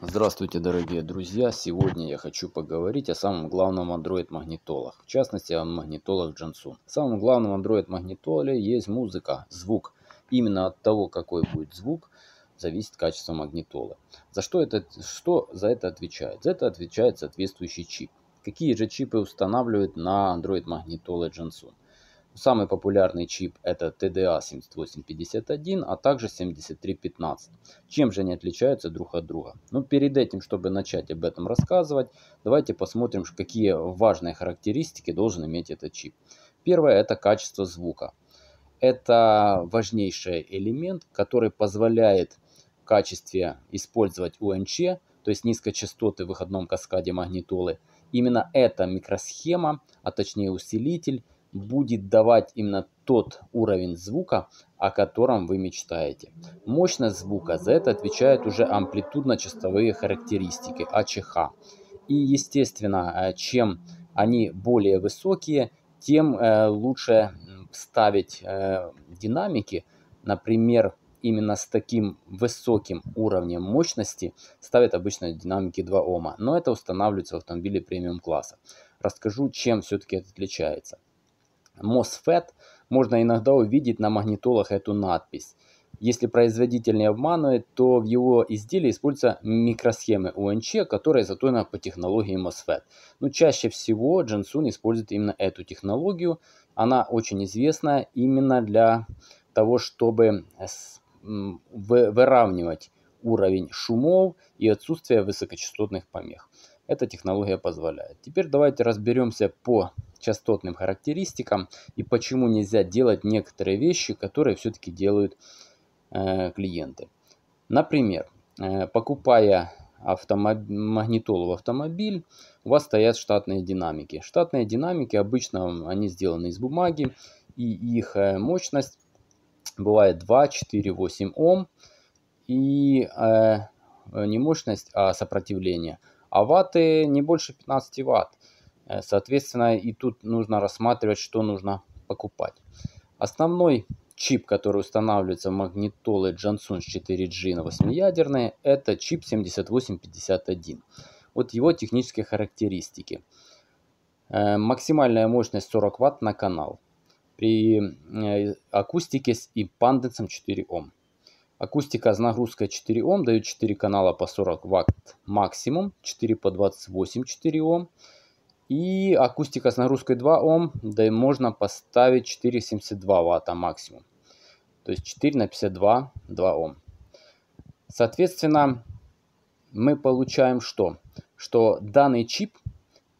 Здравствуйте, дорогие друзья! Сегодня я хочу поговорить о самом главном Android магнитолах, в частности о магнитолах Jansun. Самым главным Android магнитоле есть музыка, звук. Именно от того, какой будет звук, зависит качество магнитолы. За что, это, что за это отвечает? За это отвечает соответствующий чип. Какие же чипы устанавливают на Android магнитолы Jansun? Самый популярный чип это TDA7851, а, а также 7315. Чем же они отличаются друг от друга? Ну, перед этим, чтобы начать об этом рассказывать, давайте посмотрим, какие важные характеристики должен иметь этот чип. Первое это качество звука. Это важнейший элемент, который позволяет в качестве использовать УНЧ, то есть низкочастоты в выходном каскаде магнитолы. Именно эта микросхема, а точнее усилитель, будет давать именно тот уровень звука, о котором вы мечтаете. Мощность звука за это отвечает уже амплитудно-частотные характеристики АЧХ. И естественно, э, чем они более высокие, тем э, лучше ставить э, динамики. Например, именно с таким высоким уровнем мощности ставят обычно динамики 2 Ома. Но это устанавливается в автомобиле премиум класса. Расскажу, чем все-таки это отличается. MOSFET, можно иногда увидеть на магнитолах эту надпись. Если производитель не обманывает, то в его изделии используются микросхемы УНЧ, которые заточены по технологии MOSFET. Но чаще всего Дженсун использует именно эту технологию. Она очень известна именно для того, чтобы выравнивать уровень шумов и отсутствие высокочастотных помех. Эта технология позволяет. Теперь давайте разберемся по частотным характеристикам и почему нельзя делать некоторые вещи, которые все-таки делают э, клиенты. Например, э, покупая автомоб... магнитолу в автомобиль, у вас стоят штатные динамики. Штатные динамики обычно они сделаны из бумаги и их э, мощность бывает 2, 4, 8 Ом и э, не мощность, а сопротивление. А ватты не больше 15 ватт. Э, соответственно, и тут нужно рассматривать, что нужно покупать. Основной чип, который устанавливается в магнитолы Johnson 4G на 8-ядерные, это чип 7851. Вот его технические характеристики. Э, максимальная мощность 40 Вт на канал. При э, акустике с импанденсом 4 Ом. Акустика с нагрузкой 4 Ом дает 4 канала по 40 Вт максимум, 4 по 28 4 Ом. И акустика с нагрузкой 2 Ом, да и можно поставить 4,72 ватта максимум. То есть 4 на 52, 2 Ом. Соответственно, мы получаем что? Что данный чип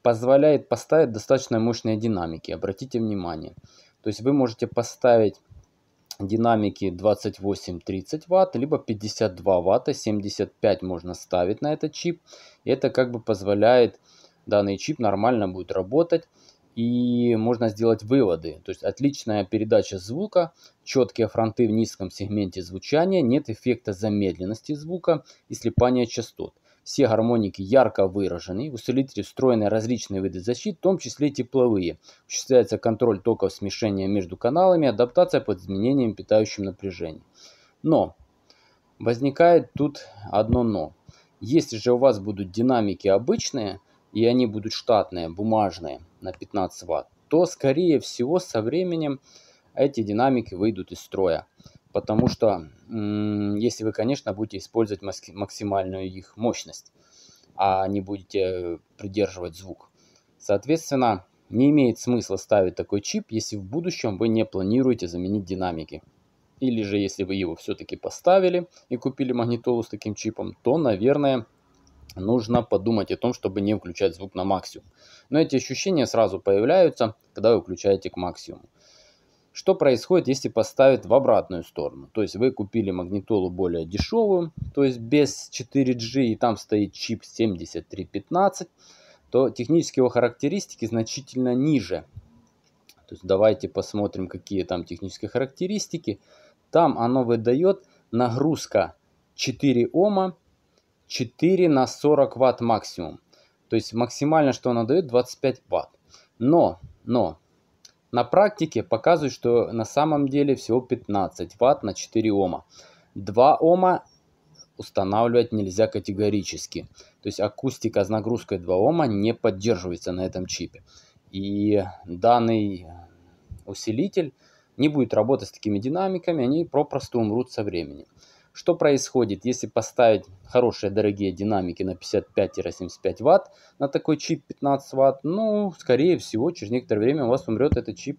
позволяет поставить достаточно мощные динамики. Обратите внимание. То есть вы можете поставить динамики 28-30 ватт, либо 52 ватта, 75 можно ставить на этот чип. И это как бы позволяет данный чип нормально будет работать и можно сделать выводы. То есть отличная передача звука, четкие фронты в низком сегменте звучания, нет эффекта замедленности звука и слипания частот. Все гармоники ярко выражены, в усилителе встроены различные виды защиты, в том числе тепловые. Осуществляется контроль токов смешения между каналами, адаптация под изменением питающим напряжения. Но возникает тут одно но. Если же у вас будут динамики обычные, и они будут штатные, бумажные на 15 Вт, то скорее всего со временем эти динамики выйдут из строя. Потому что, если вы, конечно, будете использовать максимальную их мощность, а не будете придерживать звук. Соответственно, не имеет смысла ставить такой чип, если в будущем вы не планируете заменить динамики. Или же если вы его все-таки поставили и купили магнитолу с таким чипом, то, наверное, нужно подумать о том, чтобы не включать звук на максимум. Но эти ощущения сразу появляются, когда вы включаете к максимуму. Что происходит, если поставить в обратную сторону? То есть вы купили магнитолу более дешевую, то есть без 4G, и там стоит чип 7315, то технические его характеристики значительно ниже. То есть давайте посмотрим, какие там технические характеристики. Там оно выдает нагрузка 4 Ома 4 на 40 ватт максимум. То есть максимально, что она дает, 25 ватт. Но, но, на практике показывают, что на самом деле всего 15 ватт на 4 ома. 2 ома устанавливать нельзя категорически. То есть акустика с нагрузкой 2 ома не поддерживается на этом чипе. И данный усилитель не будет работать с такими динамиками, они попросту умрут со временем. Что происходит, если поставить хорошие дорогие динамики на 55-75 Вт на такой чип 15 Вт? Ну, скорее всего, через некоторое время у вас умрет этот чип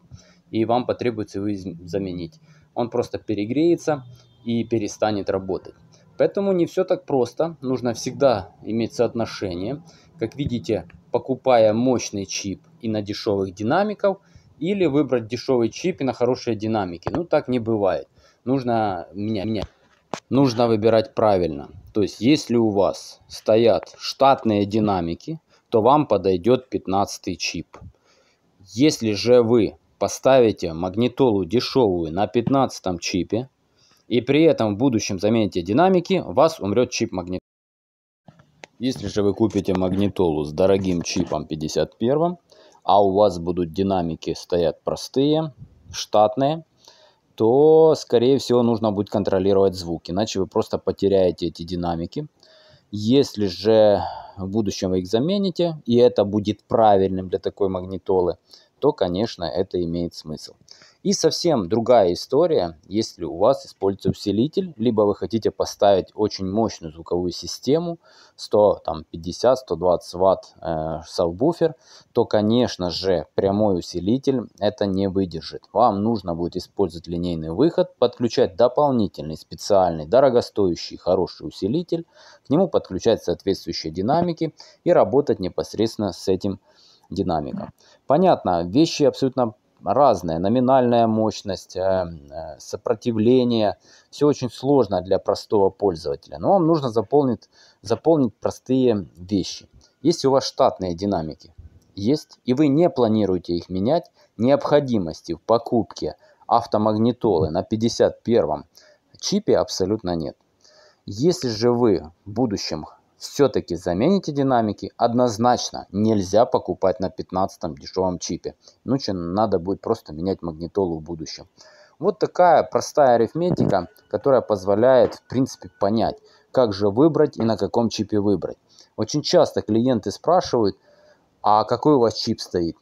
и вам потребуется его заменить. Он просто перегреется и перестанет работать. Поэтому не все так просто. Нужно всегда иметь соотношение. Как видите, покупая мощный чип и на дешевых динамиков, или выбрать дешевый чип и на хорошие динамики. Ну, так не бывает. Нужно менять нужно выбирать правильно. То есть, если у вас стоят штатные динамики, то вам подойдет 15 чип. Если же вы поставите магнитолу дешевую на 15 чипе, и при этом в будущем замените динамики, у вас умрет чип магнитолы. Если же вы купите магнитолу с дорогим чипом 51, а у вас будут динамики стоят простые, штатные, то, скорее всего, нужно будет контролировать звук, иначе вы просто потеряете эти динамики. Если же в будущем вы их замените, и это будет правильным для такой магнитолы, то, конечно, это имеет смысл. И совсем другая история, если у вас используется усилитель, либо вы хотите поставить очень мощную звуковую систему, 150-120 ватт э, сабвуфер, то, конечно же, прямой усилитель это не выдержит. Вам нужно будет использовать линейный выход, подключать дополнительный специальный дорогостоящий хороший усилитель, к нему подключать соответствующие динамики и работать непосредственно с этим усилителем динамика. Понятно, вещи абсолютно разные. Номинальная мощность, э, э, сопротивление. Все очень сложно для простого пользователя. Но вам нужно заполнить, заполнить простые вещи. Если у вас штатные динамики есть, и вы не планируете их менять, необходимости в покупке автомагнитолы на 51 чипе абсолютно нет. Если же вы в будущем все-таки замените динамики однозначно нельзя покупать на 15 дешевом чипе. Иначе ну надо будет просто менять магнитолу в будущем. Вот такая простая арифметика, которая позволяет в принципе понять, как же выбрать и на каком чипе выбрать. Очень часто клиенты спрашивают, а какой у вас чип стоит?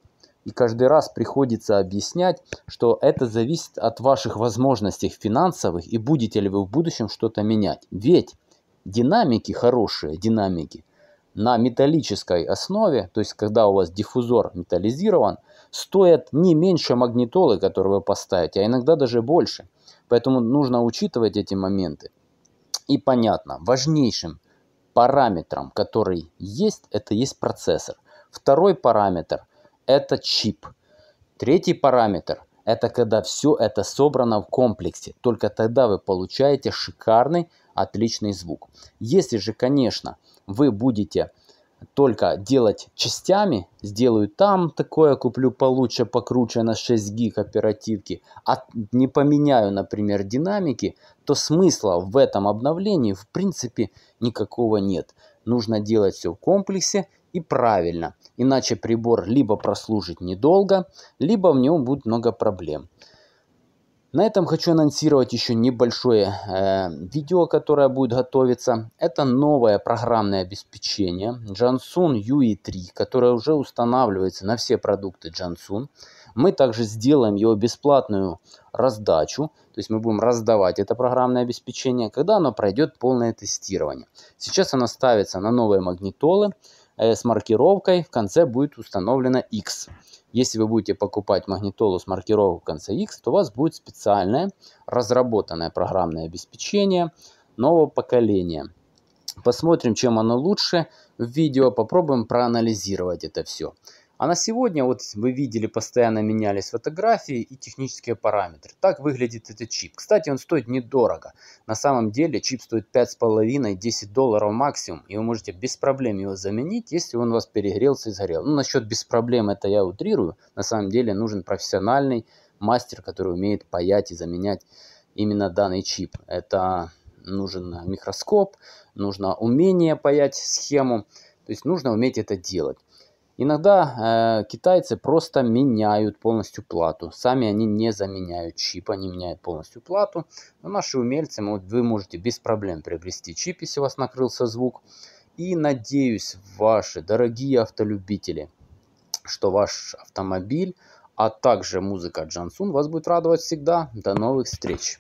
И каждый раз приходится объяснять, что это зависит от ваших возможностей финансовых и будете ли вы в будущем что-то менять. Ведь динамики хорошие, динамики, на металлической основе, то есть когда у вас диффузор металлизирован, стоят не меньше магнитолы, которые вы поставите, а иногда даже больше. Поэтому нужно учитывать эти моменты. И понятно, важнейшим параметром, который есть, это есть процессор. Второй параметр – это чип. Третий параметр – это когда все это собрано в комплексе. Только тогда вы получаете шикарный отличный звук. Если же, конечно, вы будете только делать частями, сделаю там такое, куплю получше, покруче на 6 гиг оперативки, а не поменяю, например, динамики, то смысла в этом обновлении в принципе никакого нет. Нужно делать все в комплексе и правильно, иначе прибор либо прослужит недолго, либо в нем будет много проблем. На этом хочу анонсировать еще небольшое э, видео, которое будет готовиться. Это новое программное обеспечение Jansun UE3, которое уже устанавливается на все продукты Jansun. Мы также сделаем его бесплатную раздачу, то есть мы будем раздавать это программное обеспечение, когда оно пройдет полное тестирование. Сейчас оно ставится на новые магнитолы, Э, с маркировкой, в конце будет установлено X. Если вы будете покупать магнитолу с маркировкой в конце X, то у вас будет специальное разработанное программное обеспечение нового поколения. Посмотрим, чем оно лучше в видео, попробуем проанализировать это все. А на сегодня, вот вы видели, постоянно менялись фотографии и технические параметры. Так выглядит этот чип. Кстати, он стоит недорого. На самом деле чип стоит 5,5-10 долларов максимум. И вы можете без проблем его заменить, если он у вас перегрелся и сгорел. Ну, насчет без проблем это я утрирую. На самом деле нужен профессиональный мастер, который умеет паять и заменять именно данный чип. Это нужен микроскоп, нужно умение паять схему. То есть нужно уметь это делать. Иногда э, китайцы просто меняют полностью плату. Сами они не заменяют чип, они меняют полностью плату. Но наши умельцы, вот вы можете без проблем приобрести чип, если у вас накрылся звук. И надеюсь, ваши дорогие автолюбители, что ваш автомобиль, а также музыка Джансун вас будет радовать всегда. До новых встреч!